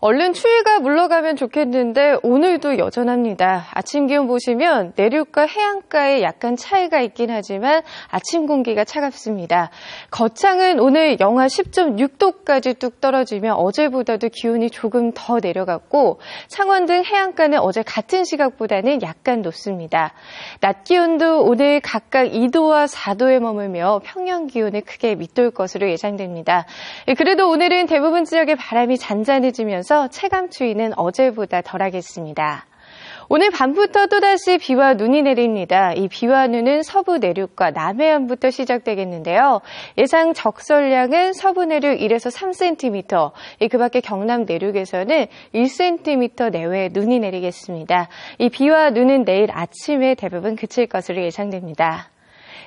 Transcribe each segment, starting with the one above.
얼른 추위가 물러가면 좋겠는데 오늘도 여전합니다. 아침 기온 보시면 내륙과 해안가에 약간 차이가 있긴 하지만 아침 공기가 차갑습니다. 거창은 오늘 영하 10.6도까지 뚝 떨어지며 어제보다도 기온이 조금 더 내려갔고 창원 등 해안가는 어제 같은 시각보다는 약간 높습니다. 낮 기온도 오늘 각각 2도와 4도에 머물며 평년 기온을 크게 밑돌 것으로 예상됩니다. 예, 그래도 오늘은 대부분 지역에 바람이 잔잔해지면서 떨어져 체감추위는 어제보다 덜하겠습니다. 오늘 밤부터 또다시 비와 눈이 내립니다. 이 비와 눈은 서부 내륙과 남해안부터 시작되겠는데요. 예상 적설량은 서부 내륙 1에서 3cm, 그 밖에 경남 내륙에서는 1cm 내외 눈이 내리겠습니다. 이 비와 눈은 내일 아침에 대부분 그칠 것으로 예상됩니다.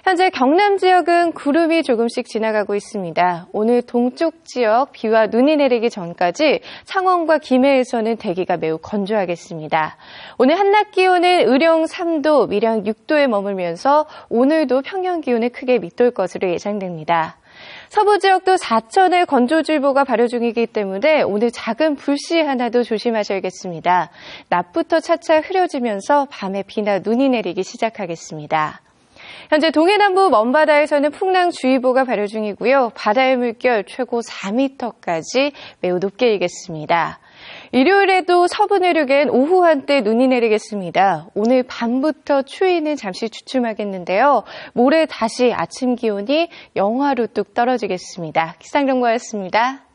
현재 경남 지역은 구름이 조금씩 지나가고 있습니다. 오늘 동쪽 지역 비와 눈이 내리기 전까지 창원과 김해에서는 대기가 매우 건조하겠습니다. 오늘 한낮 기온은 의령 3도, 미량 6도에 머물면서 오늘도 평년 기온에 크게 밑돌 것으로 예상됩니다. 서부 지역도 4천의 건조주의보가 발효 중이기 때문에 오늘 작은 불씨 하나도 조심하셔야겠습니다. 낮부터 차차 흐려지면서 밤에 비나 눈이 내리기 시작하겠습니다. 현재 동해남부 먼바다에서는 풍랑주의보가 발효 중이고요. 바다의 물결 최고 4m까지 매우 높게 일겠습니다. 일요일에도 서부 내륙엔 오후 한때 눈이 내리겠습니다. 오늘 밤부터 추위는 잠시 주춤하겠는데요. 모레 다시 아침 기온이 영하로 뚝 떨어지겠습니다. 기상정보였습니다.